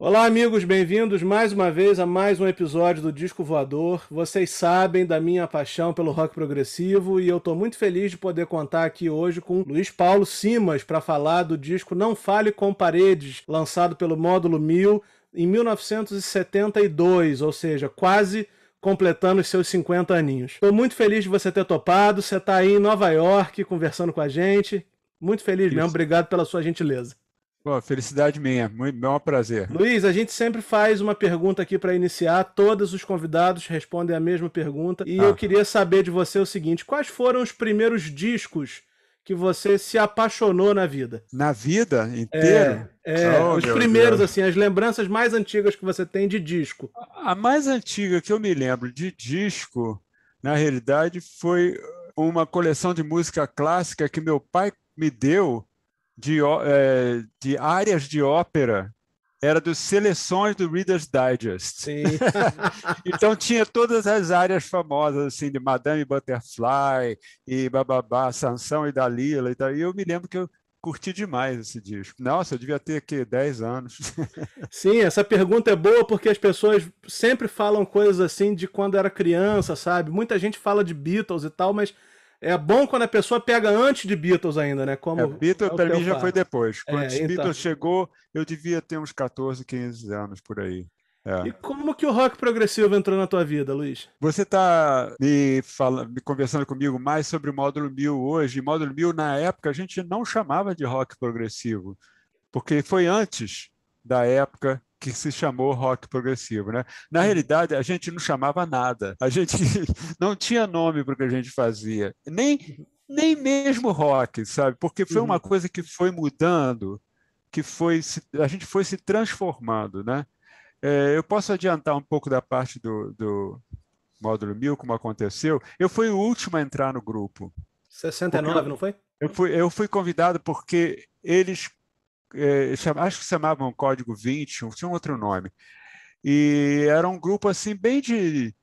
Olá, amigos, bem-vindos mais uma vez a mais um episódio do Disco Voador. Vocês sabem da minha paixão pelo rock progressivo e eu estou muito feliz de poder contar aqui hoje com Luiz Paulo Simas para falar do disco Não Fale com Paredes, lançado pelo Módulo 1000 em 1972, ou seja, quase completando os seus 50 aninhos. Estou muito feliz de você ter topado, você está aí em Nova York conversando com a gente. Muito feliz Isso. mesmo, obrigado pela sua gentileza. Pô, felicidade minha, muito bom é prazer. Luiz, a gente sempre faz uma pergunta aqui para iniciar. Todos os convidados respondem a mesma pergunta. E ah. eu queria saber de você o seguinte: quais foram os primeiros discos que você se apaixonou na vida? Na vida inteira? É, é oh, os primeiros, Deus. assim, as lembranças mais antigas que você tem de disco. A mais antiga que eu me lembro de disco, na realidade, foi uma coleção de música clássica que meu pai me deu de, é, de áreas de ópera era dos seleções do Reader's Digest. Sim. então tinha todas as áreas famosas, assim, de Madame Butterfly e bababá, Sansão e Dalila e tal. E eu me lembro que eu curti demais esse disco. Nossa, eu devia ter aqui 10 anos. Sim, essa pergunta é boa porque as pessoas sempre falam coisas assim de quando era criança, sabe? Muita gente fala de Beatles e tal, mas é bom quando a pessoa pega antes de Beatles ainda, né? Como é, Beatles, é para mim, já caso. foi depois. É, quando é, então... Beatles chegou, eu devia ter uns 14, 15 anos por aí. É. E como que o rock progressivo entrou na tua vida, Luiz? Você está me, me conversando comigo mais sobre o módulo 1000 hoje. Módulo 1000, na época, a gente não chamava de rock progressivo, porque foi antes da época que se chamou rock progressivo, né? Na uhum. realidade, a gente não chamava nada. A gente não tinha nome para o que a gente fazia. Nem nem mesmo rock, sabe? Porque foi uma uhum. coisa que foi mudando, que foi a gente foi se transformando, né? É, eu posso adiantar um pouco da parte do, do módulo 1000, como aconteceu. Eu fui o último a entrar no grupo. 69, não foi? Eu fui, eu fui convidado porque eles é, acho que chamavam Código 20, tinha um outro nome. E era um grupo assim bem de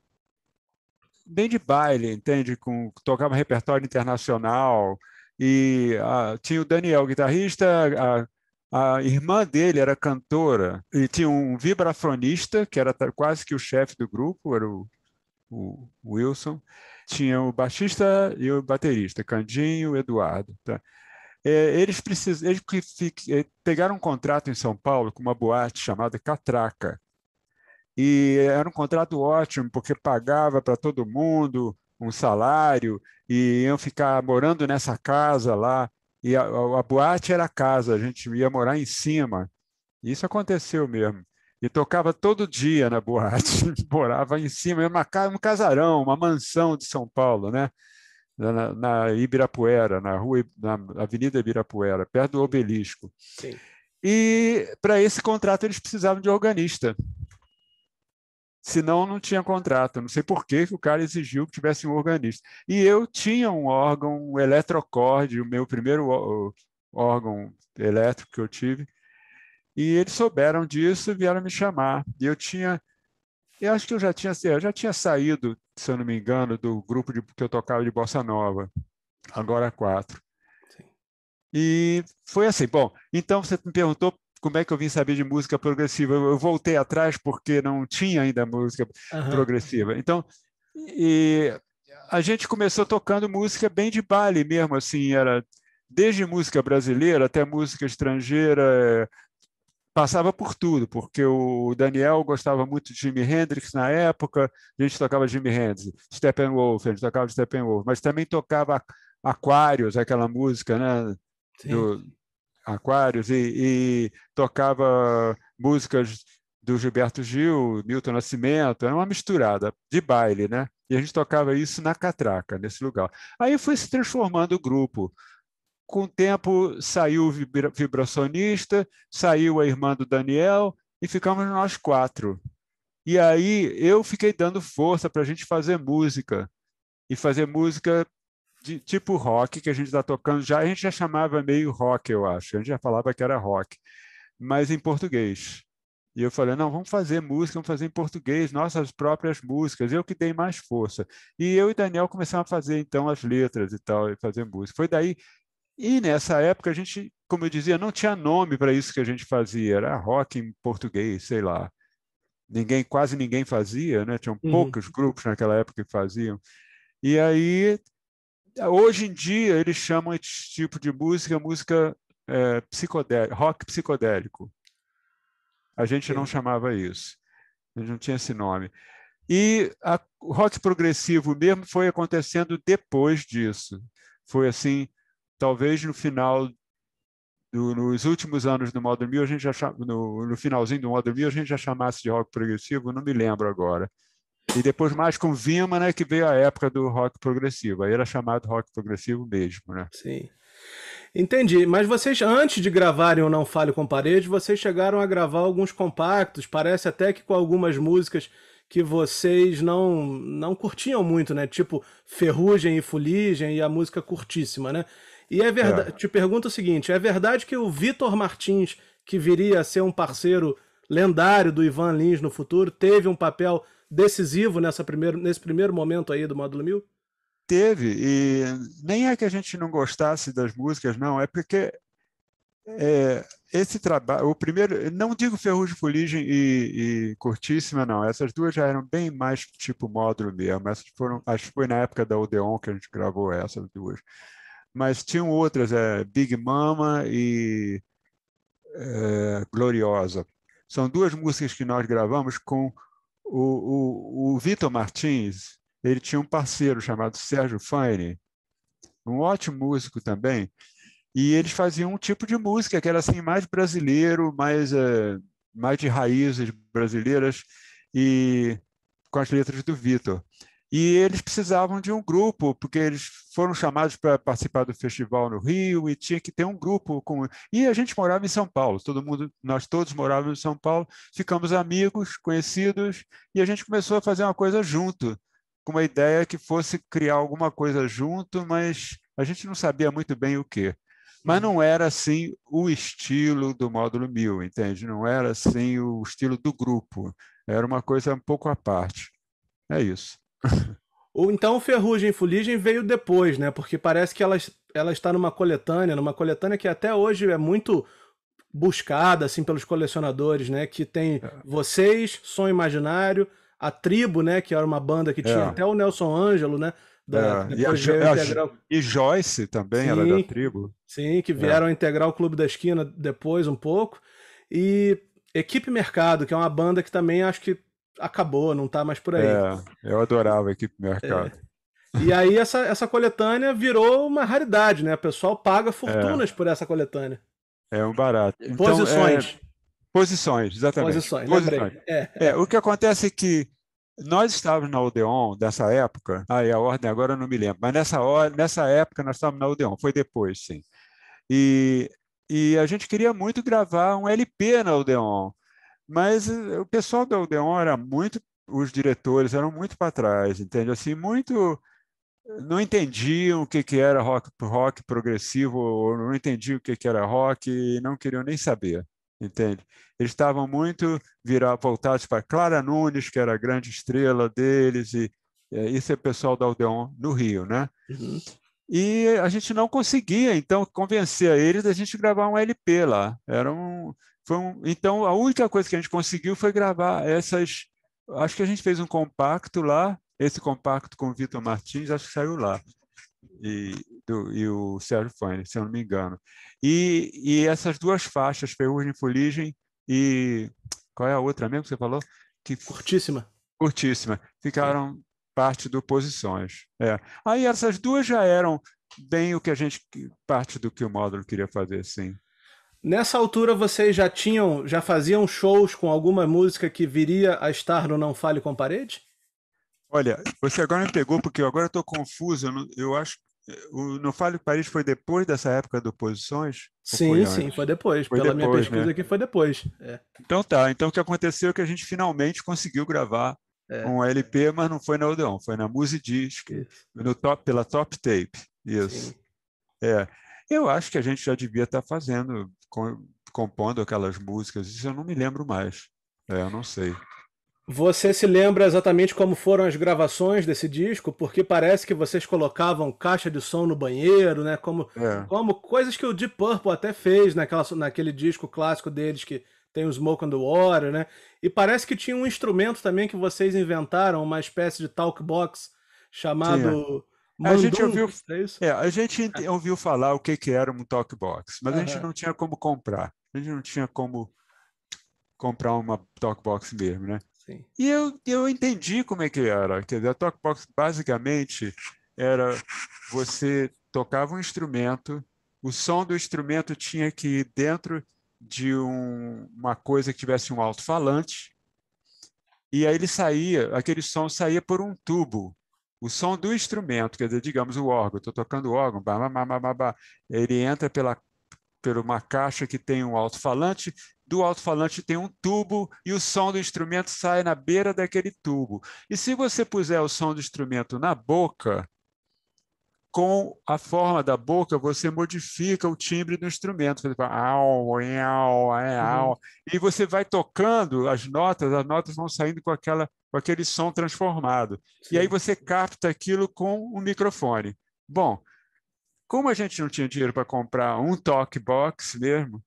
bem de baile, entende? Com tocava repertório internacional e a, tinha o Daniel, guitarrista, a, a, irmã dele era cantora e tinha um vibrafonista que era quase que o chefe do grupo, era o, o, Wilson. Tinha o baixista e o baterista, Candinho, Eduardo, tá? É, eles, precisam, eles é, pegaram um contrato em São Paulo com uma boate chamada Catraca. E era um contrato ótimo, porque pagava para todo mundo um salário e iam ficar morando nessa casa lá. E a, a, a boate era a casa, a gente ia morar em cima. Isso aconteceu mesmo e tocava todo dia na boate. Morava em cima, era uma casa, um casarão, uma mansão de São Paulo, né? na, na Ibirapuera, na rua, na Avenida Ibirapuera, perto do obelisco. Sim. E para esse contrato eles precisavam de organista. Senão não tinha contrato. Não sei por que, o cara exigiu que tivesse um organista. E eu tinha um órgão, um eletrocorde, o meu primeiro órgão elétrico que eu tive. E eles souberam disso e vieram me chamar. E eu tinha eu acho que eu já tinha, assim, eu já tinha saído, se eu não me engano, do grupo de, que eu tocava de bossa nova, agora quatro. Sim. E foi assim. Bom, então você me perguntou como é que eu vim saber de música progressiva. Eu voltei atrás porque não tinha ainda música uhum. progressiva. Então, e a gente começou tocando música bem de baile mesmo, assim, era desde música brasileira até música estrangeira, passava por tudo, porque o Daniel gostava muito de Jimi Hendrix na época, a gente tocava Jimi Hendrix, Steppenwolf, a gente tocava Steppenwolf, mas também tocava Aquários, aquela música, né? Sim. Do Aquários, e, e, tocava músicas do Gilberto Gil, Milton Nascimento, era uma misturada de baile, né? E a gente tocava isso na catraca, nesse lugar. Aí foi se transformando o grupo. Com o tempo, saiu o vibra vibracionista, saiu a irmã do Daniel e ficamos nós quatro. E aí eu fiquei dando força para a gente fazer música. E fazer música de tipo rock, que a gente está tocando já. A gente já chamava meio rock, eu acho. A gente já falava que era rock, mas em português. E eu falei, não, vamos fazer música, vamos fazer em português, nossas próprias músicas. Eu que dei mais força. E eu e Daniel começamos a fazer, então, as letras e tal, e fazer música. Foi daí e nessa época a gente, como eu dizia, não tinha nome para isso que a gente fazia, era rock em português, sei lá. Ninguém, quase ninguém fazia, né? Tinham uhum. poucos grupos naquela época que faziam. E aí, hoje em dia eles chamam esse tipo de música música é, psicodélica, rock psicodélico. A gente não chamava isso, a gente não tinha esse nome. E o rock progressivo mesmo foi acontecendo depois disso. Foi assim, talvez no final do, nos últimos anos do Modern Mil, a gente já chama, no, no, finalzinho do Modern Mil, a gente já chamasse de rock progressivo, não me lembro agora. E depois mais com Vima, né, que veio a época do rock progressivo. Aí era chamado rock progressivo mesmo, né? Sim. Entendi, mas vocês antes de gravarem o Não Falho com Parede, vocês chegaram a gravar alguns compactos, parece até que com algumas músicas que vocês não não curtiam muito, né? Tipo Ferrugem e Fuligem e a música curtíssima, né? E é verdade. É. Te pergunto o seguinte: é verdade que o Vitor Martins, que viria a ser um parceiro lendário do Ivan Lins no futuro, teve um papel decisivo nessa primeiro, nesse primeiro momento aí do Módulo 1000? Teve, e nem é que a gente não gostasse das músicas, não, é porque é, esse trabalho, o primeiro, não digo Ferrugem Fuligem e, e Curtíssima, não, essas duas já eram bem mais tipo módulo mesmo, essas foram, acho que foi na época da Odeon que a gente gravou essas duas mas tinham outras, é, Big Mama e é, Gloriosa. São duas músicas que nós gravamos com o, o, o Vitor Martins. Ele tinha um parceiro chamado Sérgio Fine, um ótimo músico também, e eles faziam um tipo de música que era assim mais brasileiro, mais é, mais de raízes brasileiras e com as letras do Vitor e eles precisavam de um grupo, porque eles foram chamados para participar do festival no Rio e tinha que ter um grupo com e a gente morava em São Paulo, todo mundo, nós todos morávamos em São Paulo, ficamos amigos, conhecidos e a gente começou a fazer uma coisa junto, com uma ideia que fosse criar alguma coisa junto, mas a gente não sabia muito bem o que. Mas uhum. não era assim o estilo do módulo 1000, entende? Não era assim o estilo do grupo. Era uma coisa um pouco à parte. É isso. Ou então Ferrugem e Fuligem veio depois, né? Porque parece que ela, ela está numa coletânea, numa coletânea que até hoje é muito buscada assim pelos colecionadores, né? Que tem é. vocês, Som Imaginário, a Tribo, né? Que era uma banda que tinha é. até o Nelson Ângelo, né? Da, é. e, a, e, Joyce também sim, era da Tribo. Sim, que é. vieram integrar o Clube da Esquina depois um pouco. E Equipe Mercado, que é uma banda que também acho que acabou, não tá mais por aí. É, eu adorava a equipe mercado. É. E aí essa, essa coletânea virou uma raridade, né? O pessoal paga fortunas é. por essa coletânea. É um barato. Então, posições. é... Posições, exatamente. Posições, Posições. É. é. o que acontece é que nós estávamos na Odeon dessa época, aí a ordem agora eu não me lembro, mas nessa, hora, nessa época nós estávamos na Odeon, foi depois, sim. E, e a gente queria muito gravar um LP na Odeon. Mas eh, o pessoal da Odeon era muito, os diretores eram muito para trás, entende? Assim, muito eh, não entendiam o que, que era rock, rock progressivo, ou não entendiam o que, que era rock e não queriam nem saber, entende? Eles estavam muito virar, voltados para Clara Nunes, que era a grande estrela deles, e eh, isso é pessoal da Odeon no Rio, né? Uhum. E a gente não conseguia, então, convencer a eles da gente gravar um LP lá. Era um, um, então, a única coisa que a gente conseguiu foi gravar essas. Acho que a gente fez um compacto lá, esse compacto com o Vitor Martins, acho que saiu lá, e, do, e o Sérgio Fane, se eu não me engano. E, e essas duas faixas, Ferrugem e Fuligem, e qual é a outra mesmo que você falou? Que, curtíssima. Curtíssima. Ficaram é. parte do Posições. É. Aí essas duas já eram bem o que a gente, parte do que o módulo queria fazer, sim. Nessa altura vocês já tinham, já faziam shows com alguma música que viria a estar no Não Fale com Parede? Olha, você agora me pegou porque eu agora estou confuso. Eu, eu acho o Não Fale Parede foi depois dessa época do Posições? Sim, foi sim, foi depois. Foi Pela depois, minha pesquisa né? aqui, foi depois. É. Então tá, então o que aconteceu é que a gente finalmente conseguiu gravar é. um LP, mas não foi na Odeon, foi na Musidisc, no top, pela Top Tape. Isso. Sim. É. Eu acho que a gente já devia estar tá fazendo compondo aquelas músicas, isso eu não me lembro mais. É, eu não sei. Você se lembra exatamente como foram as gravações desse disco? Porque parece que vocês colocavam caixa de som no banheiro, né? Como, é. como coisas que o Deep Purple até fez naquela, naquele disco clássico deles que tem o Smoke on the Water, né? E parece que tinha um instrumento também que vocês inventaram, uma espécie de talk box chamado. Mandou a gente ouviu, é isso? É, a gente ouviu falar o que, que era um talk box, mas uhum. a gente não tinha como comprar. A gente não tinha como comprar uma talk box mesmo, né? Sim. E eu, eu entendi como é que era. Quer dizer, a talk box basicamente era você tocava um instrumento, o som do instrumento tinha que ir dentro de um, uma coisa que tivesse um alto-falante, e aí ele saía, aquele som saía por um tubo o som do instrumento, quer dizer, digamos o órgão, estou tocando o órgão, bah, bah, bah, ele entra pela, por uma caixa que tem um alto-falante, do alto-falante tem um tubo e o som do instrumento sai na beira daquele tubo. E se você puser o som do instrumento na boca, com a forma da boca, você modifica o timbre do instrumento. Você fala, au, au, au, au. Uhum. E você vai tocando as notas, as notas vão saindo com aquela com aquele som transformado. Sim. E aí você capta aquilo com um microfone. Bom, como a gente não tinha dinheiro para comprar um talk box mesmo,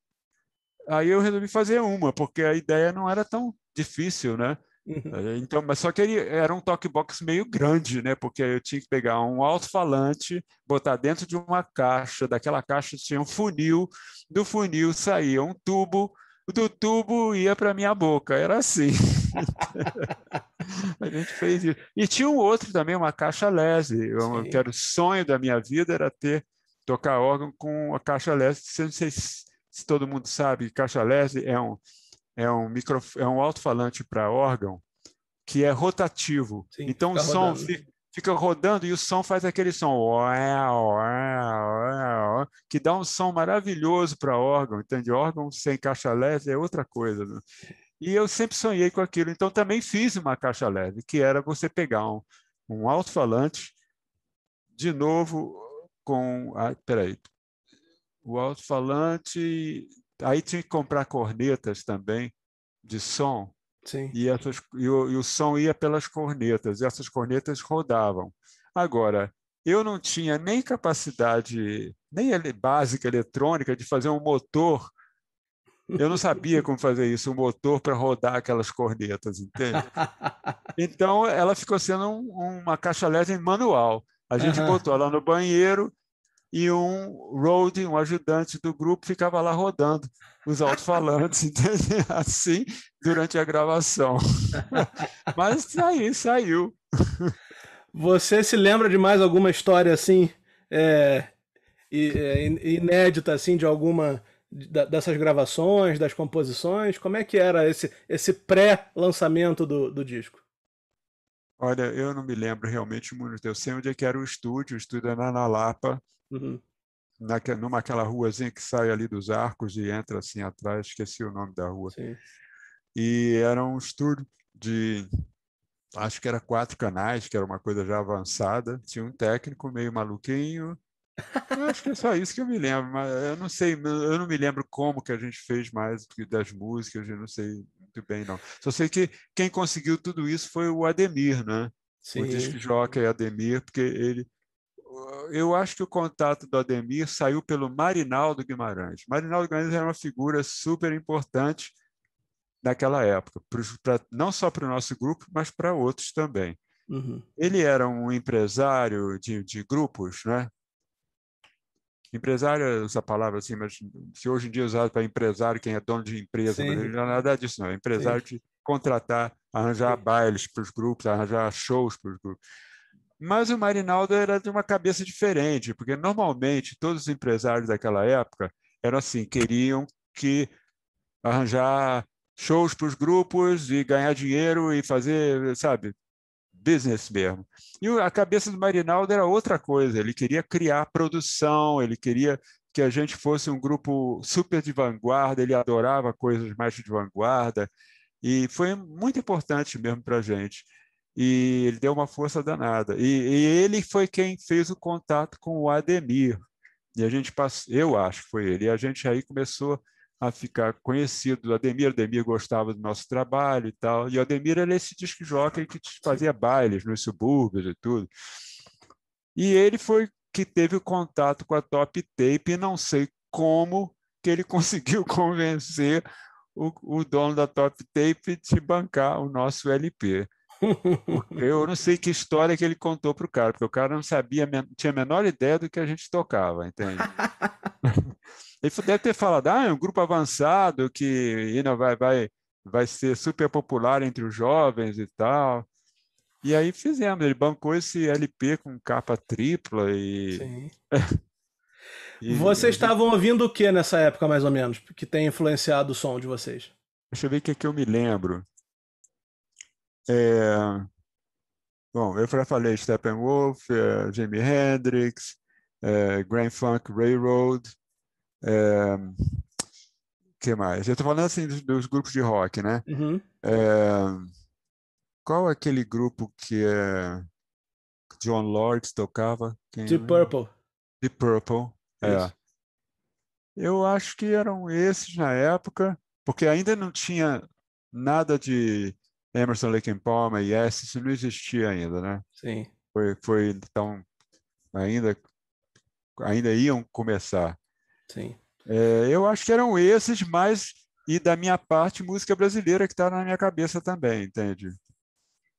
aí eu resolvi fazer uma, porque a ideia não era tão difícil, né? Uhum. É, então, mas só que ele era um talk box meio grande, né? Porque eu tinha que pegar um alto-falante, botar dentro de uma caixa, daquela caixa tinha um funil, do funil saía um tubo, do tubo ia para minha boca, era assim. a gente fez isso. E tinha um outro também, uma caixa Leslie. Eu, que era o sonho da minha vida era ter tocar órgão com a caixa Leslie. Não sei se, todo mundo sabe, caixa Leslie é um é um micro, é um alto-falante para órgão que é rotativo. Sim, então o som Fica, fica, rodando e o som faz aquele som que dá um som maravilhoso para órgão, entende? Órgão sem caixa leve é outra coisa. Né? E eu sempre sonhei com aquilo. Então, também fiz uma caixa leve, que era você pegar um, um alto-falante, de novo com. Ah, peraí. O alto-falante. Aí tinha que comprar cornetas também de som. Sim. E, essas, e, o, e o som ia pelas cornetas, e essas cornetas rodavam. Agora, eu não tinha nem capacidade, nem básica eletrônica, de fazer um motor eu não sabia como fazer isso, um motor para rodar aquelas cornetas, entende? Então, ela ficou sendo um, uma caixa elétrica manual. A gente uhum. botou ela no banheiro e um road, um ajudante do grupo, ficava lá rodando os alto-falantes, Assim, durante a gravação. Mas aí, saiu. Você se lembra de mais alguma história assim, é, é inédita, assim, de alguma dessas gravações, das composições? Como é que era esse, esse pré-lançamento do, do disco? Olha, eu não me lembro realmente muito. Eu sei onde é que era o estúdio. O estúdio era é na Lapa, uhum. na, numa aquela ruazinha que sai ali dos arcos e entra assim atrás. Esqueci o nome da rua. Sim. E era um estúdio de acho que era quatro canais, que era uma coisa já avançada. Tinha um técnico meio maluquinho, acho que é só isso que eu me lembro, mas eu não sei, eu não me lembro como que a gente fez mais das músicas, eu não sei muito bem, não. Só sei que quem conseguiu tudo isso foi o Ademir, né? Sim. O disco e Ademir, porque ele. Eu acho que o contato do Ademir saiu pelo Marinaldo Guimarães. Marinaldo Guimarães era uma figura super importante naquela época, pra, não só para o nosso grupo, mas para outros também. Uhum. Ele era um empresário de, de grupos, né? Empresário é essa palavra assim, mas se hoje em dia é usado para empresário, quem é dono de empresa, não é nada disso, não. É empresário Sim. de contratar, arranjar Sim. bailes para os grupos, arranjar shows para os grupos. Mas o Marinaldo era de uma cabeça diferente, porque normalmente todos os empresários daquela época eram assim, queriam que arranjar shows para os grupos e ganhar dinheiro e fazer, sabe, business mesmo. E a cabeça do Marinaldo era outra coisa, ele queria criar produção, ele queria que a gente fosse um grupo super de vanguarda, ele adorava coisas mais de vanguarda, e foi muito importante mesmo para a gente. E ele deu uma força danada. E, e, ele foi quem fez o contato com o Ademir. E a gente passou, eu acho que foi ele, e a gente aí começou a ficar conhecido. O Ademir, o Ademir gostava do nosso trabalho e tal. E o Ademir era é esse disco jockey que fazia bailes nos subúrbios e tudo. E ele foi que teve o contato com a Top Tape e não sei como que ele conseguiu convencer o, o dono da Top Tape de bancar o nosso LP. Eu não sei que história que ele contou para o cara, porque o cara não sabia, tinha a menor ideia do que a gente tocava, entende? ele deve ter falado, ah, é um grupo avançado que vai, vai, vai ser super popular entre os jovens e tal. E aí fizemos, ele bancou esse LP com capa tripla e. Sim. e... Vocês estavam ouvindo o que nessa época, mais ou menos, que tem influenciado o som de vocês? Deixa eu ver o que, é que eu me lembro. É, bom, eu já falei Steppenwolf, é, Jimi Hendrix, é, Grand Funk Railroad, é, que mais? Eu estou falando assim dos, dos, grupos de rock, né? Uhum. É, qual é aquele grupo que é, John Lord tocava? Quem... Deep Purple. Deep Purple, é. Isso. é. Eu acho que eram esses na época, porque ainda não tinha nada de Emerson, Lake and Palmer, Yes, isso não existia ainda, né? Sim. Foi, foi então ainda ainda iam começar. Sim. É, eu acho que eram esses, mas e da minha parte música brasileira que está na minha cabeça também, entende?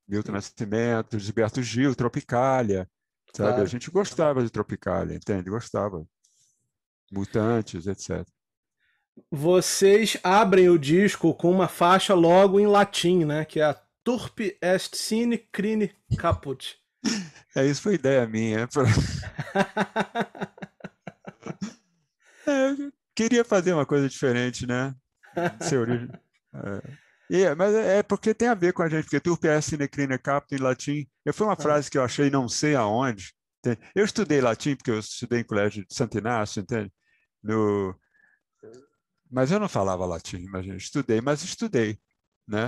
Milton Nascimento, Gilberto Gil, Tropicália, sabe? Claro. A gente gostava de Tropicália, entende? Gostava. Mutantes, etc. Vocês abrem o disco com uma faixa logo em latim, né? Que é a Turpe est sine crine caput. É, isso foi ideia minha. é, é queria fazer uma coisa diferente, né? Seu É. é. mas é porque tem a ver com a gente, porque turpe est sine crine caput em latim. Eu, foi uma ah. frase que eu achei não sei aonde. Eu estudei latim, porque eu estudei em colégio de Santo Inácio, entende? No, mas eu não falava latim, imagina, estudei, mas estudei. Né?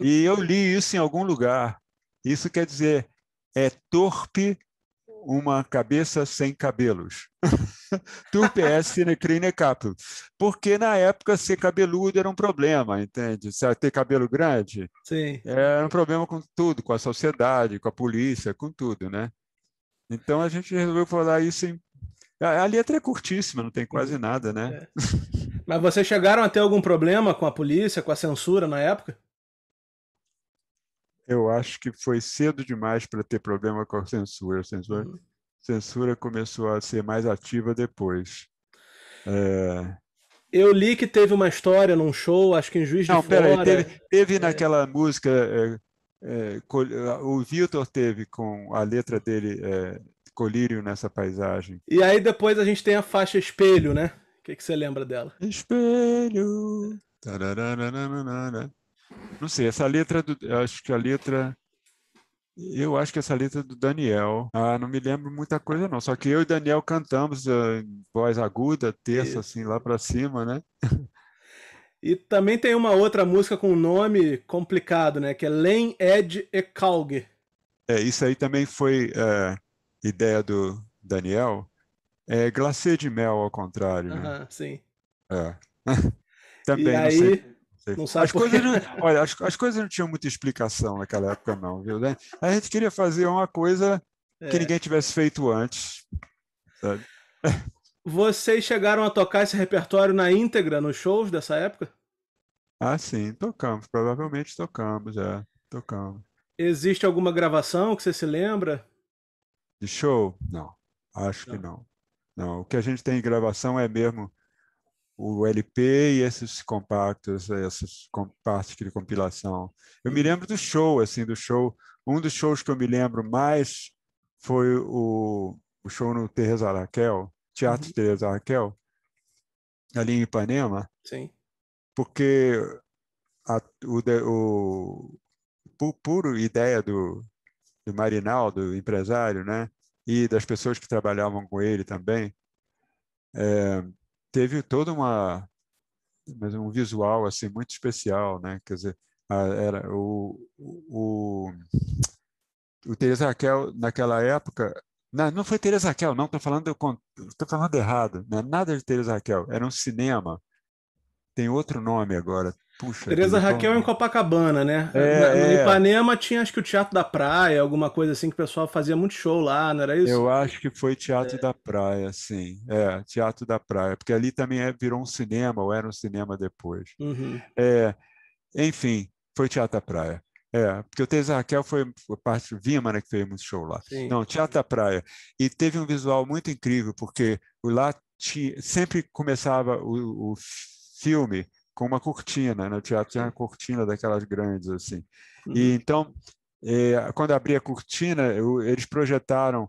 E eu li isso em algum lugar. Isso quer dizer, é torpe uma cabeça sem cabelos. Turpe é sinecrine capo. Porque na época ser cabeludo era um problema, entende? Ter cabelo grande Sim. era um problema com tudo, com a sociedade, com a polícia, com tudo, né? Então a gente resolveu falar isso em a, a letra é curtíssima, não tem quase nada, né? É. Mas vocês chegaram a ter algum problema com a polícia, com a censura na época? Eu acho que foi cedo demais para ter problema com a censura. A censura, uhum. censura começou a ser mais ativa depois. É... Eu li que teve uma história num show, acho que em Juiz Não, de Fora. Não, peraí, teve, teve é... naquela música. É, é o Vitor teve com a letra dele é, colírio nessa paisagem. E aí depois a gente tem a faixa espelho, né? O que, que você lembra dela? Espelho. Não sei, essa letra do, acho que a letra eu acho que essa letra é do Daniel. Ah, não me lembro muita coisa não, só que eu e Daniel cantamos ah, em voz aguda, terça e... assim lá para cima, né? E também tem uma outra música com um nome complicado, né? Que é Len Ed e Kalg. É, isso aí também foi é, ideia do Daniel, é glacê de mel ao contrário. Uh né? -huh, Sim. É. Também e aí... não sei. sabe as coisas não, olha, as, as, coisas não tinham muita explicação naquela época, não, viu? Né? A gente queria fazer uma coisa é. que ninguém tivesse feito antes. Sabe? Vocês chegaram a tocar esse repertório na íntegra nos shows dessa época? Ah, sim, tocamos. Provavelmente tocamos, já. É, tocamos. Existe alguma gravação que você se lembra? De show? Não, acho não. que não. Não, o que a gente tem em gravação é mesmo o LP e esses compactos, essas partes de compilação. Eu me lembro do show, assim, do show. Um dos shows que eu me lembro mais foi o, o show no Teresa Raquel, Teatro uhum. Teresa Raquel, ali em Ipanema. Sim. Porque a, o, o, o puro ideia do, do Marinaldo, empresário, né? e das pessoas que trabalhavam com ele também, é, teve toda uma um visual assim muito especial, né? Quer dizer, a, era o, o o Teresa Raquel naquela época não, não foi Teresa Raquel, não, estou falando, eu, falando errado, né, nada de Teresa Raquel, era um cinema tem outro nome agora. Puxa. Tereza Raquel em Copacabana, né? É, Na, é. No Ipanema tinha acho que o Teatro da Praia, alguma coisa assim que o pessoal fazia muito show lá, não era isso? Eu acho que foi Teatro é. da Praia, sim. É, Teatro da Praia, porque ali também é, virou um cinema, ou era um cinema depois. Uhum. É, enfim, foi Teatro da Praia. É, porque o Teresa Raquel foi a parte né, que fez muito show lá. Sim. Não, Teatro da Praia. E teve um visual muito incrível, porque lá tinha, sempre começava o, o filme com uma cortina, no né? teatro tinha uma cortina daquelas grandes assim. Uhum. E então, é, quando abri a cortina, eu, eles projetaram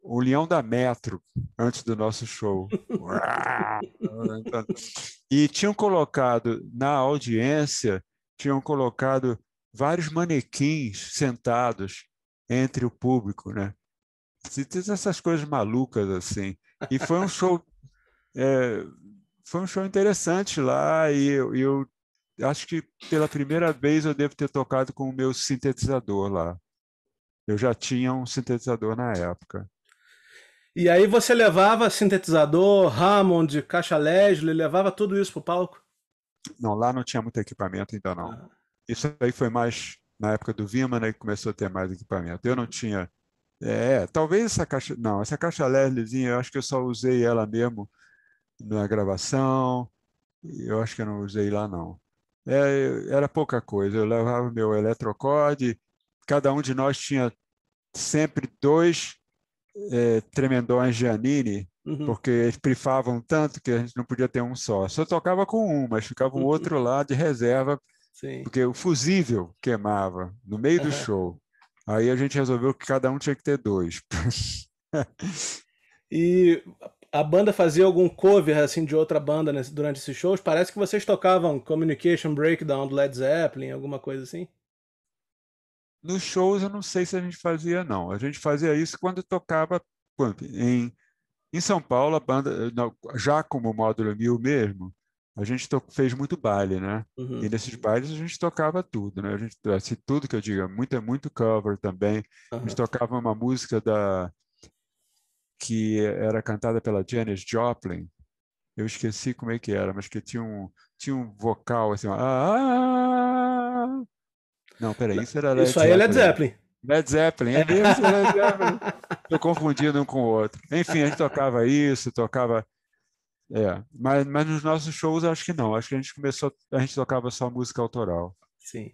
o Leão da Metro antes do nosso show. e tinham colocado na audiência, tinham colocado vários manequins sentados entre o público, né? Essas coisas malucas assim. E foi um show é, foi um show interessante lá e eu, eu acho que pela primeira vez eu devo ter tocado com o meu sintetizador lá. Eu já tinha um sintetizador na época. E aí você levava sintetizador, Hammond, caixa Leslie, levava tudo isso para o palco? Não, lá não tinha muito equipamento ainda não. Ah. Isso aí foi mais na época do Vima, né, que começou a ter mais equipamento. Eu não tinha... É, talvez essa caixa... Não, essa caixa Lesliezinha, eu acho que eu só usei ela mesmo na gravação, eu acho que eu não usei lá não. É, era pouca coisa, eu levava meu eletrocorde, cada um de nós tinha sempre dois é, tremendões Giannini, uhum. porque eles prifavam tanto que a gente não podia ter um só. Só tocava com um, mas ficava o uhum. outro lá de reserva, Sim. porque o fusível queimava no meio uhum. do show. Aí a gente resolveu que cada um tinha que ter dois. e a banda fazia algum cover assim de outra banda nesse, durante esses shows? Parece que vocês tocavam Communication Breakdown do Led Zeppelin, alguma coisa assim? Nos shows eu não sei se a gente fazia não. A gente fazia isso quando tocava quando, em em São Paulo a banda eh, já como módulo mil mesmo. A gente fez muito baile, né? Uhum. E nesses bailes a gente tocava tudo, né? A gente, assim, tudo que eu digo, muito é muito cover também. Uhum. A gente tocava uma música da que era cantada pela Janis Joplin. Eu esqueci como é que era, mas que tinha um, tinha um vocal assim, ah, não, peraí, isso era Led Isso aí é Led Zeppelin. Led Zeppelin, é mesmo é Led Zeppelin. Estou confundindo um com o outro. Enfim, a gente tocava isso, tocava. É, mas, mas nos nossos shows acho que não. Acho que a gente começou, a gente tocava só música autoral. Sim.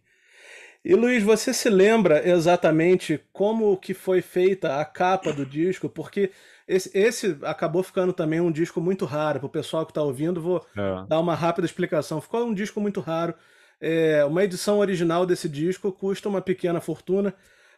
E Luiz, você se lembra exatamente como que foi feita a capa do disco? Porque esse, esse acabou ficando também um disco muito raro. Para o pessoal que está ouvindo, vou é. dar uma rápida explicação. Ficou um disco muito raro. É, uma edição original desse disco custa uma pequena fortuna,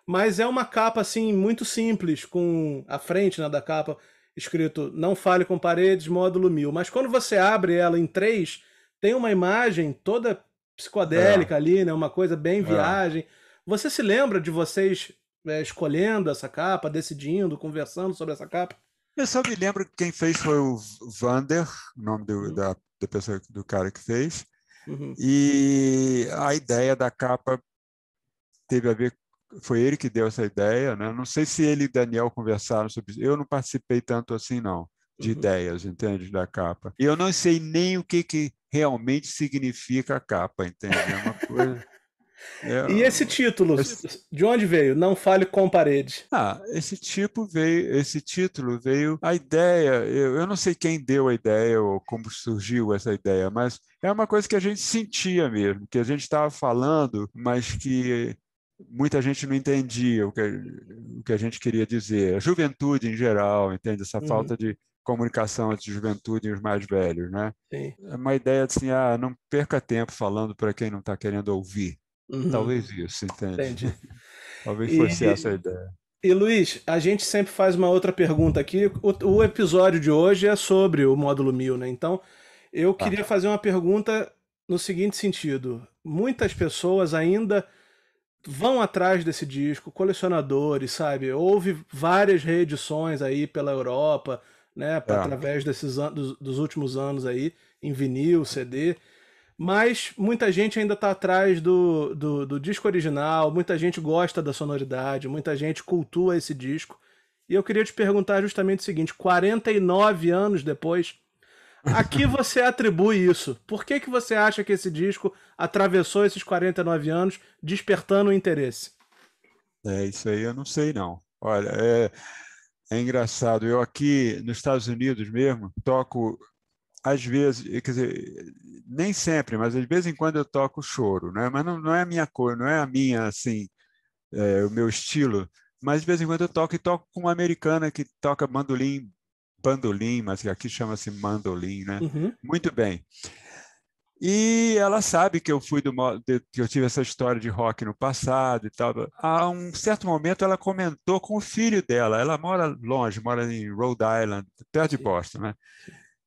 mas é uma capa assim muito simples, com a frente né, da capa escrito "Não fale com paredes, módulo 1000". Mas quando você abre ela em três, tem uma imagem toda psicodélica é. ali, né? Uma coisa bem é. viagem. É. Você se lembra de vocês é, escolhendo essa capa, decidindo, conversando sobre essa capa? Eu só me lembro que quem fez foi o Vander, o nome do, uhum. da, da pessoa, do cara que fez. Uhum. E a ideia da capa teve a ver foi ele que deu essa ideia, né? Não sei se ele e Daniel conversaram sobre isso. Eu não participei tanto assim, não de uhum. ideias, entende? Da capa. E eu não sei nem o que, que realmente significa a capa, entende? É uma coisa. É... E esse título, esse... de onde veio? Não fale com parede. Ah, esse tipo veio, esse título veio. A ideia, eu, eu não sei quem deu a ideia ou como surgiu essa ideia, mas é uma coisa que a gente sentia mesmo, que a gente estava falando, mas que muita gente não entendia o que, o que a gente queria dizer. A juventude em geral, entende? Essa uhum. falta de comunicação entre juventude e os mais velhos, né? Sim. É uma ideia de assim, ah, não perca tempo falando para quem não está querendo ouvir. Uhum. Talvez isso, entende? Entendi. Talvez fosse e, essa a ideia. E Luiz, a gente sempre faz uma outra pergunta aqui. O, o episódio de hoje é sobre o módulo 1000, né? Então, eu tá. queria fazer uma pergunta no seguinte sentido: muitas pessoas ainda vão atrás desse disco, colecionadores, sabe? Houve várias reedições aí pela Europa, né? É. Através desses an- dos, dos, últimos anos aí, em vinil, CD. Mas muita gente ainda está atrás do, do, do disco original, muita gente gosta da sonoridade, muita gente cultua esse disco. E eu queria te perguntar justamente o seguinte: 49 anos depois, a que você atribui isso? Por que, que você acha que esse disco atravessou esses 49 anos, despertando o interesse? É, isso aí eu não sei, não. Olha, é, é engraçado. Eu aqui nos Estados Unidos mesmo toco às vezes, quer dizer, nem sempre, mas de vez em quando eu toco choro, né? Mas não, não é a minha cor, não é a minha assim, é, o meu estilo. Mas de vez em quando eu toco e toco com uma americana que toca mandolim, bandolim, mas aqui chama-se mandolim, né? Uhum. Muito bem. E ela sabe que eu fui do que eu tive essa história de rock no passado e tal. A um certo momento ela comentou com o filho dela. Ela mora longe, mora em Rhode Island, perto de Boston, né?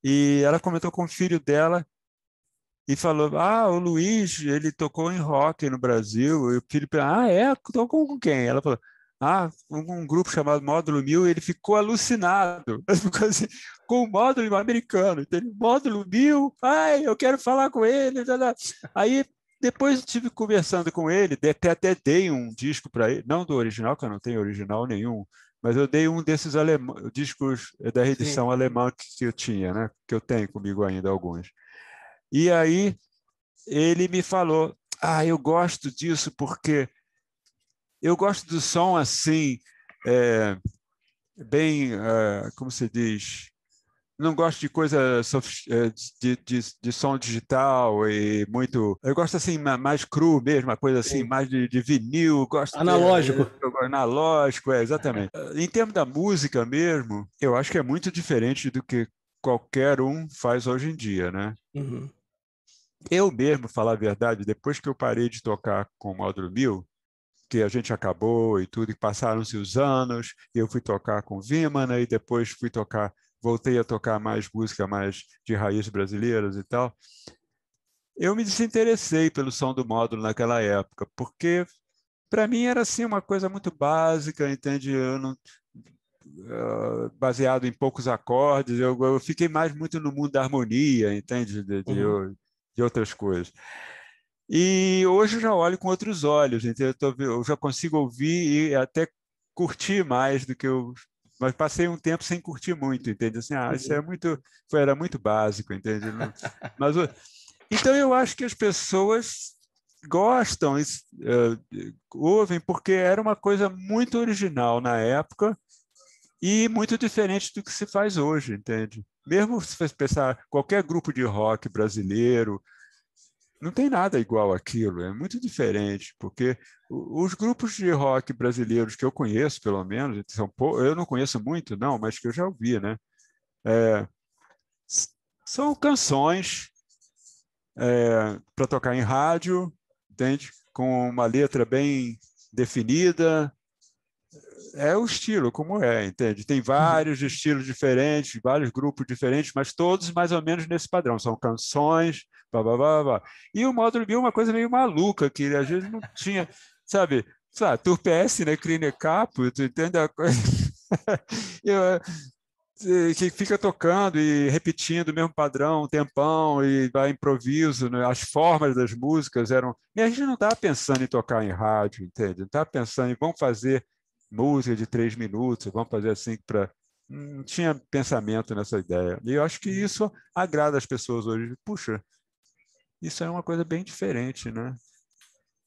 E ela comentou com o filho dela e falou: "Ah, o Luiz, ele tocou em rock no Brasil". E o filho, "Ah, é, tocou com quem?". Ela falou: ah, um, um, grupo chamado Módulo 1000, ele ficou alucinado assim, com o módulo americano. Então, módulo 1000, ai, eu quero falar com ele. Blá, tá, blá. Tá. Aí, depois eu tive conversando com ele, até, até dei um disco para ele, não do original, que eu não tenho original nenhum, mas eu dei um desses alemã, discos eh, da edição Sim. alemã que, que eu tinha, né? que eu tenho comigo ainda alguns. E aí ele me falou, ah, eu gosto disso porque eu gosto do som assim, é, bem, é, como se diz, não gosto de coisa é, de, de, de, som digital e muito. Eu gosto assim mais cru mesmo, uma coisa assim mais de, de, vinil. Gosto é, analógico. De, analógico, é exatamente. em termos da música mesmo, eu acho que é muito diferente do que qualquer um faz hoje em dia, né? Uhum. Eu mesmo, falar a verdade, depois que eu parei de tocar com o Módulo Mil, que a gente acabou e tudo, e passaram-se os anos, e eu fui tocar com Vimana, e depois fui tocar, voltei a tocar mais música mais de raiz brasileiras e tal. Eu me desinteressei pelo som do módulo naquela época, porque para mim era assim uma coisa muito básica, entende? Eu não, Uh, baseado em poucos acordes. Eu, eu, fiquei mais muito no mundo da harmonia, entende? De, de, uhum. de outras coisas. E hoje eu já olho com outros olhos, entendeu? eu, tô, eu já consigo ouvir e até curtir mais do que eu mas passei um tempo sem curtir muito, entende? Assim, ah, isso é uhum. muito, foi, era muito básico, entende? Mas, então eu acho que as pessoas gostam, uh, ouvem, porque era uma coisa muito original na época e muito diferente do que se faz hoje, entende? Mesmo se você pensar qualquer grupo de rock brasileiro, não tem nada igual aquilo, é muito diferente, porque os grupos de rock brasileiros que eu conheço, pelo menos, são eu não conheço muito, não, mas que eu já ouvi, né? É... são canções é... para tocar em rádio, entende? com uma letra bem definida, é o estilo como é, entende? Tem vários uhum. estilos diferentes, vários grupos diferentes, mas todos mais ou menos nesse padrão. São canções, blá, blá, blá, blá. E o módulo Gui é uma coisa meio maluca, que às vezes não tinha, sabe? Sei lá, né? Crine Capo, tu entende a coisa? É, é, que fica tocando e repetindo o mesmo padrão um tempão e vai improviso, né? as formas das músicas eram. E a gente não estava tá pensando em tocar em rádio, entende? Não estava tá pensando em vamos fazer música de três minutos, vamos fazer assim para. Não hum, tinha pensamento nessa ideia. E eu acho que uhum. isso agrada as pessoas hoje. Puxa, isso é uma coisa bem diferente, né?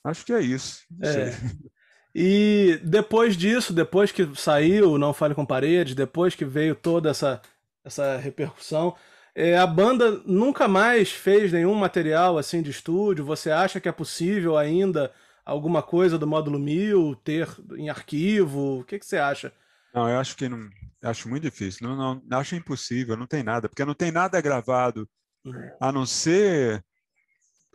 Acho que é isso. É. E depois disso, depois que saiu Não Fale com Paredes, depois que veio toda essa, essa repercussão, é, a banda nunca mais fez nenhum material assim de estúdio. Você acha que é possível ainda alguma coisa do módulo 1000, ter em arquivo? O que, que você acha? Não, eu acho que não. Acho muito difícil. Não, não, acho impossível, não tem nada, porque não tem nada gravado, a não ser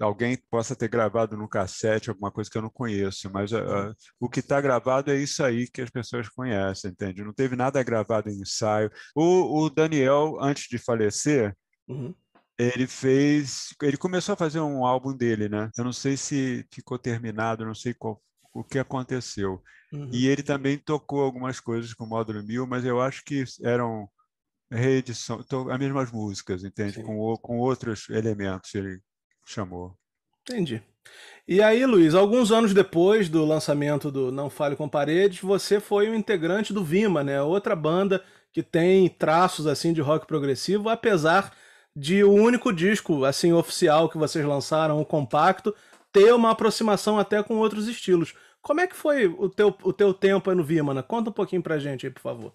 alguém possa ter gravado no cassete alguma coisa que eu não conheço, mas uh, o que está gravado é isso aí que as pessoas conhecem, entende? Não teve nada gravado em ensaio. O, o Daniel, antes de falecer, uhum ele fez. Ele começou a fazer um álbum dele, né? Eu não sei se ficou terminado, não sei qual, o que aconteceu. Uhum. E ele também tocou algumas coisas com o módulo mil, mas eu acho que eram reedição, as mesmas músicas, entende? Com, com outros elementos ele chamou. Entendi. E aí, Luiz, alguns anos depois do lançamento do Não Fale com Paredes, você foi um integrante do Vima, né? Outra banda que tem traços assim de rock progressivo, apesar de o um único disco, assim, oficial que vocês lançaram, o compacto, ter uma aproximação até com outros estilos. Como é que foi o teu, o teu tempo aí no Vimana? Conta um pouquinho pra gente aí, por favor.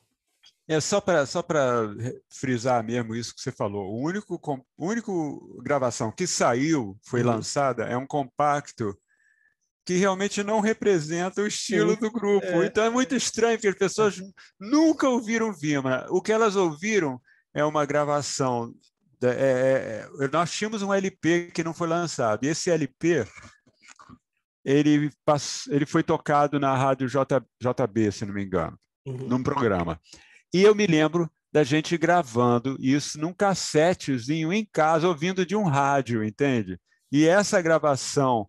É só para só frisar mesmo isso que você falou. O único, com, único gravação que saiu, foi uhum. lançada, é um compacto que realmente não representa o estilo Sim. do grupo. É. Então é muito estranho, que as pessoas nunca ouviram Vima. O que elas ouviram é uma gravação é, é, é, é, nós tínhamos um LP que não foi lançado. E esse LP ele, ele foi tocado na rádio J... JB, se não me engano, uhum. num programa. E eu me lembro da gente gravando isso num cassetezinho em casa, ouvindo de um rádio, entende? E essa gravação,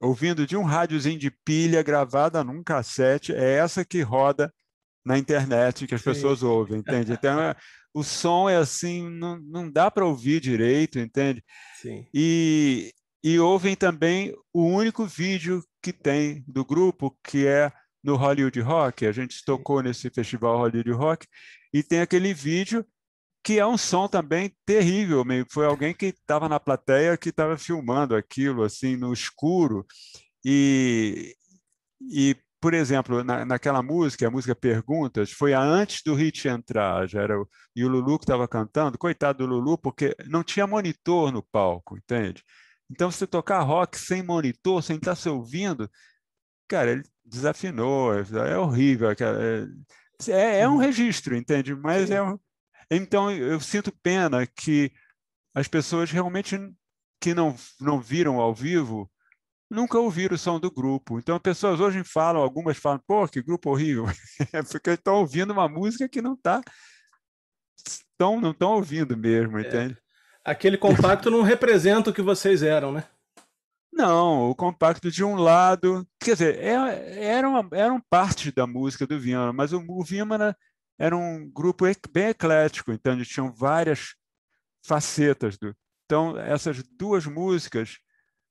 ouvindo de um rádiozinho de pilha gravada num cassete, é essa que roda na internet que as Sim. pessoas ouvem, entende? Então, o som é assim, não, não dá para ouvir direito, entende? Sim. E, e ouvem também o único vídeo que tem do grupo, que é no Hollywood Rock. A gente tocou nesse festival Hollywood Rock e tem aquele vídeo que é um som também terrível, meio foi alguém que estava na plateia que estava filmando aquilo assim no escuro e e por exemplo, na, naquela música, a música Perguntas, foi a antes do hit entrar, já era o, e o Lulu que estava cantando, coitado do Lulu, porque não tinha monitor no palco, entende? Então, se tocar rock sem monitor, sem estar tá se ouvindo, cara, ele desafinou, é horrível. É, é, é um registro, entende? Mas é um... Então, eu sinto pena que as pessoas realmente que não, não viram ao vivo nunca ouviram o som do grupo. Então, pessoas hoje falam, algumas falam, pô, que grupo horrível, é porque estão ouvindo uma música que não está. Tão, não estão ouvindo mesmo, é. entende? Aquele compacto não representa o que vocês eram, né? Não, o compacto de um lado. Quer dizer, é, eram, eram parte da música do Viana, mas o, o Viana era um grupo bem eclético, então eles tinham várias facetas. Do, então, essas duas músicas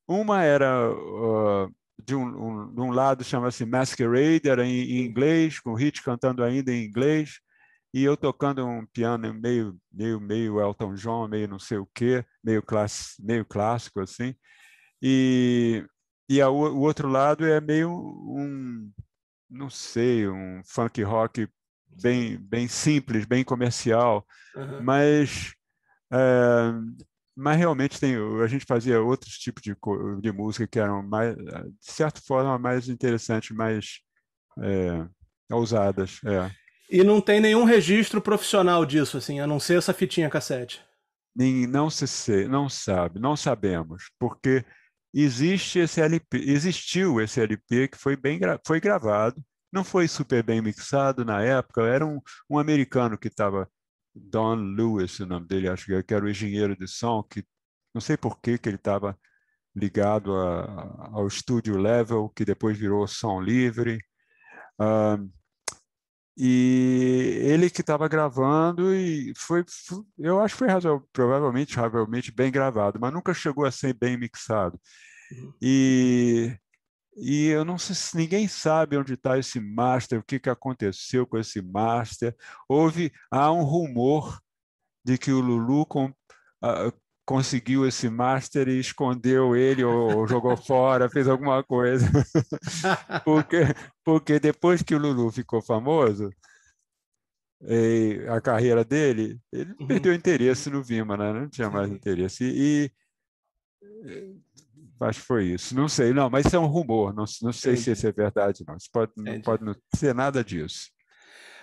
uma era uh, de, um, um, de um lado chama-se Masquerade, era em, em inglês, com o Hit cantando ainda em inglês, e eu tocando um piano meio meio meio Elton John, meio não sei o quê, meio class, meio clássico assim. E e a, o outro lado é meio um não sei, um funk rock bem bem simples, bem comercial, uhum. mas é, mas realmente tem, a gente fazia outros tipos de, de música que eram mais, de certa forma, mais interessantes, mais é, ousadas. É. E não tem nenhum registro profissional disso, assim, a não ser essa fitinha cassete. Nem, não se não sabe, não sabemos, porque existe esse LP, existiu esse LP que foi bem foi gravado, não foi super bem mixado na época, era um, um americano que estava Don Lewis, o nome dele, acho que era o engenheiro de som, que não sei por que, que ele estava ligado a, ao Studio Level, que depois virou Som Livre. Uh, e ele que estava gravando e foi, foi, eu acho que foi razoavelmente, provavelmente, bem gravado, mas nunca chegou a ser bem mixado. Uhum. E e eu não sei se ninguém sabe onde está esse master, o que, que aconteceu com esse master. Houve, há um rumor de que o Lulu com, uh, conseguiu esse master e escondeu ele ou, ou jogou fora, fez alguma coisa. porque, porque depois que o Lulu ficou famoso, e a carreira dele, ele uhum. perdeu interesse no Vima, né? não tinha mais uhum. interesse. E, e Acho que foi isso. Não sei, não, mas isso é um rumor. Não, não sei se isso é verdade, não. Isso pode, não pode não ser nada disso.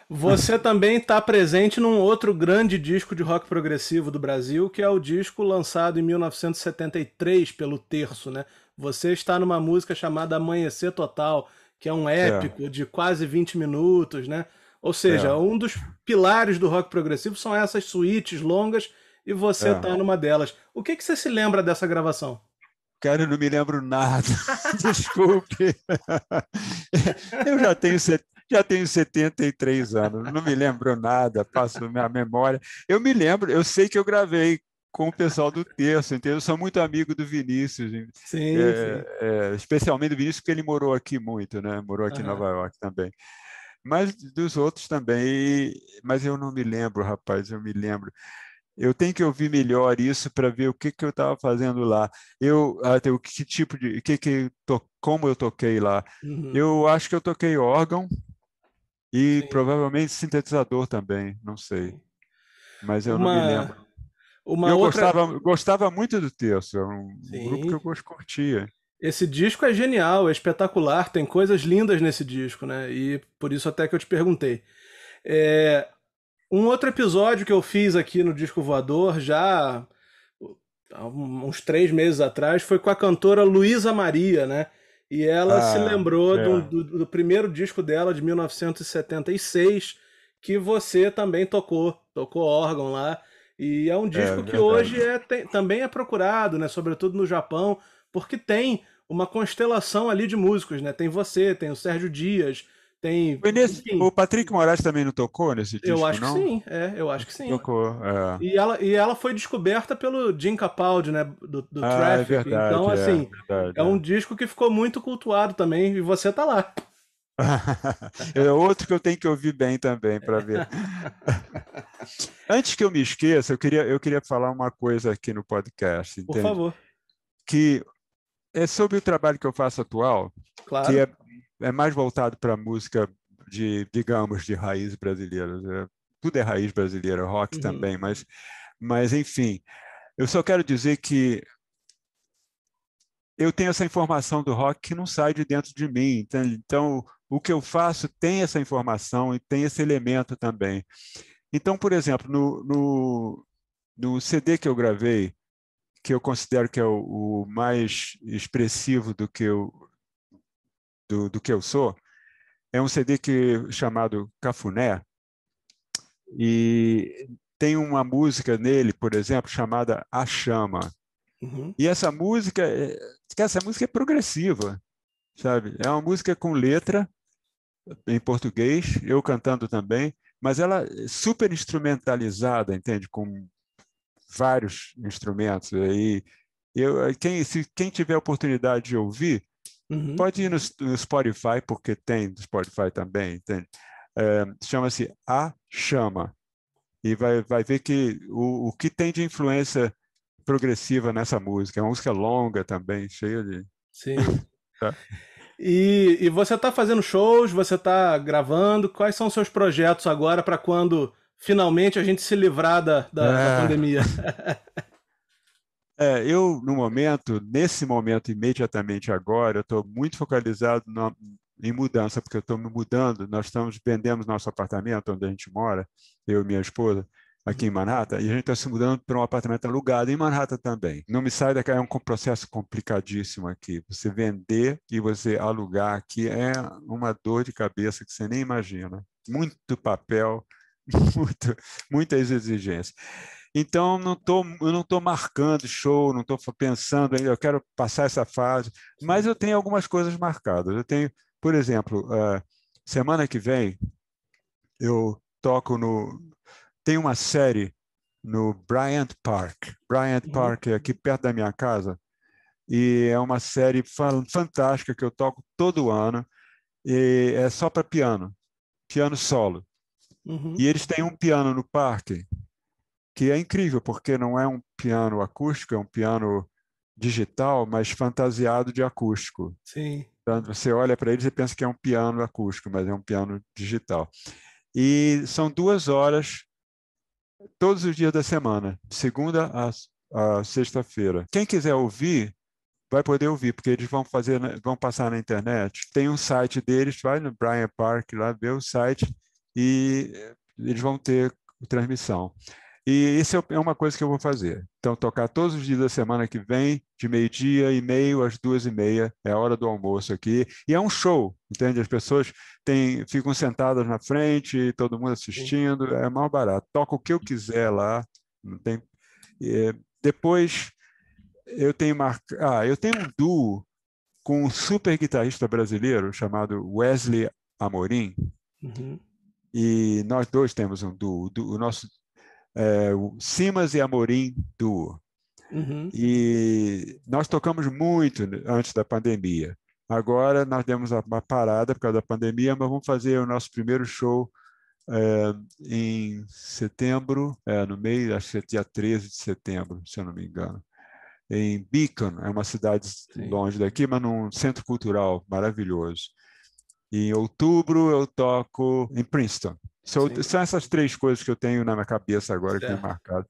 Você também está presente num outro grande disco de rock progressivo do Brasil, que é o disco lançado em 1973 pelo Terço, né? Você está numa música chamada Amanhecer Total, que é um épico é. de quase 20 minutos, né? Ou seja, é. um dos pilares do rock progressivo são essas suítes longas e você está é. Tá numa delas. O que, que você se lembra dessa gravação? cara, eu não me lembro nada. Desculpe. eu já tenho, já tenho 73 anos, não me lembro nada, passo minha memória. Eu me lembro, eu sei que eu gravei com o pessoal do Terço, entendeu? Eu sou muito amigo do Vinícius, sim, é, sim. É, especialmente do Vinícius, porque ele morou aqui muito, né? Morou aqui uhum. em Nova York também. Mas dos outros também, mas eu não me lembro, rapaz, eu me lembro. Eu tenho que ouvir melhor isso para ver o que, que eu estava fazendo lá. Eu até o que tipo de, que que to, como eu toquei lá. Uhum. Eu acho que eu toquei órgão e Sim. provavelmente sintetizador também, não sei. Mas eu Uma... não me lembro. Uma eu outra... gostava, gostava muito do texto, é um Sim. grupo que eu curtia. Esse disco é genial, é espetacular, tem coisas lindas nesse disco, né? E por isso até que eu te perguntei. É, um outro episódio que eu fiz aqui no Disco Voador já há uns três meses atrás foi com a cantora Luísa Maria, né? E ela ah, se lembrou é. do, do, do, primeiro disco dela, de 1976, que você também tocou, tocou órgão lá. E é um é, disco é, que hoje é, tem, também é procurado, né? Sobretudo no Japão, porque tem uma constelação ali de músicos, né? Tem você, tem o Sérgio Dias, tem. Nesse, o Patrick Moraes também não tocou nesse disco? Eu acho não? que sim, é, eu acho que sim. Tocou, é. E ela, e ela foi descoberta pelo Jim Capaldi, né? Do, do ah, é Traffic. É verdade, então, é, assim, é, verdade, é um é. disco que ficou muito cultuado também, e você tá lá. é outro que eu tenho que ouvir bem também para ver. Antes que eu me esqueça, eu queria, eu queria falar uma coisa aqui no podcast. Por favor. Que é sobre o trabalho que eu faço atual, claro. que é é mais voltado para música de, digamos, de raiz brasileira. É, tudo é raiz brasileira, rock uhum. também, mas, mas enfim. Eu só quero dizer que eu tenho essa informação do rock que não sai de dentro de mim. Então, então, o que eu faço tem essa informação e tem esse elemento também. Então, por exemplo, no, no, no CD que eu gravei, que eu considero que é o, o mais expressivo do que eu, do, do que eu sou, é um CD que, chamado Cafuné, e tem uma música nele, por exemplo, chamada A Chama. Uhum. E essa música, é, essa música é progressiva, sabe? É uma música com letra em português, eu cantando também, mas ela é super instrumentalizada, entende? Com vários instrumentos aí. Eu, quem, se quem tiver oportunidade de ouvir, Uhum. Pode ir no, no, Spotify, porque tem no Spotify também. Tem. É, Chama-se A Chama. E vai, vai ver que o, o que tem de influência progressiva nessa música. É uma música longa também, cheia de. Sim. tá. e, e você está fazendo shows, você está gravando. Quais são os seus projetos agora para quando finalmente a gente se livrar da, da, é. da pandemia? É, eu, no momento, nesse momento, imediatamente agora, eu estou muito focalizado em mudança, porque eu estou me mudando. Nós estamos vendemos nosso apartamento onde a gente mora, eu e minha esposa, aqui em Manhattan, e a gente está se mudando para um apartamento alugado em Manhattan também. Não me sai daqui, é um processo complicadíssimo aqui. Você vender e você alugar aqui é uma dor de cabeça que você nem imagina. Muito papel, muito, muitas exigências. Então, não tô, eu não estou marcando show, não estou pensando ainda, eu quero passar essa fase, mas eu tenho algumas coisas marcadas. Eu tenho, por exemplo, uh, semana que vem, eu toco no. Tem uma série no Bryant Park. Bryant hum. Park é aqui perto da minha casa, e é uma série fantástica que eu toco todo ano, e é só para piano, piano solo. Uhum. E eles têm um piano no parque que é incrível, porque não é um piano acústico, é um piano digital, mas fantasiado de acústico. Sim. Então, você olha para eles e pensa que é um piano acústico, mas é um piano digital. E são duas horas todos os dias da semana, segunda a, a sexta-feira. Quem quiser ouvir, vai poder ouvir, porque eles vão fazer, vão passar na internet. Tem um site deles, vai no Brian Park lá, vê o site e eh, eles vão ter transmissão. E isso é, é uma coisa que eu vou fazer. Então, tocar todos os dias da semana que vem, de meio-dia e meio às duas e meia, é a hora do almoço aqui. E é um show, entende? As pessoas têm, ficam sentadas na frente, todo mundo assistindo, é mal barato. Toca o que eu quiser lá. Tem... depois, eu tenho, mar... ah, eu tenho um duo com um super guitarrista brasileiro chamado Wesley Amorim. Uhum. E nós dois temos um duo. O nosso é, o Simas e Amorim Duo. Uhum. E nós tocamos muito antes da pandemia. Agora nós demos uma parada por causa da pandemia, mas vamos fazer o nosso primeiro show é, em setembro, é, no meio, acho que é dia 13 de setembro, se eu não me engano, em Beacon, é uma cidade Sim. longe daqui, mas num centro cultural maravilhoso. E em outubro eu toco em Princeton, são, são essas três coisas que eu tenho na minha cabeça agora, certo. que tem marcado.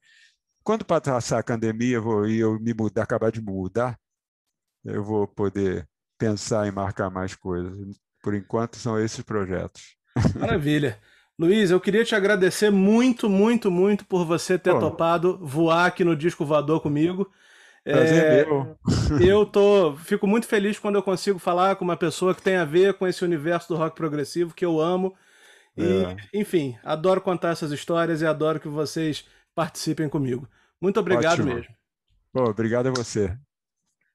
Quando passar a pandemia vou, e eu me mudar, acabar de mudar, eu vou poder pensar em marcar mais coisas. Por enquanto, são esses projetos. Maravilha. Luiz, eu queria te agradecer muito, muito, muito por você ter Pô. topado voar aqui no Disco Voador comigo. É, Prazer é, meu. Eu tô, fico muito feliz quando eu consigo falar com uma pessoa que tem a ver com esse universo do rock progressivo que eu amo e, é. enfim, adoro contar essas histórias e adoro que vocês participem comigo. Muito obrigado Ótimo. mesmo. obrigado a você.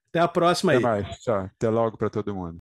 Até a próxima Até aí. Até mais. Tchau. Até logo para todo mundo.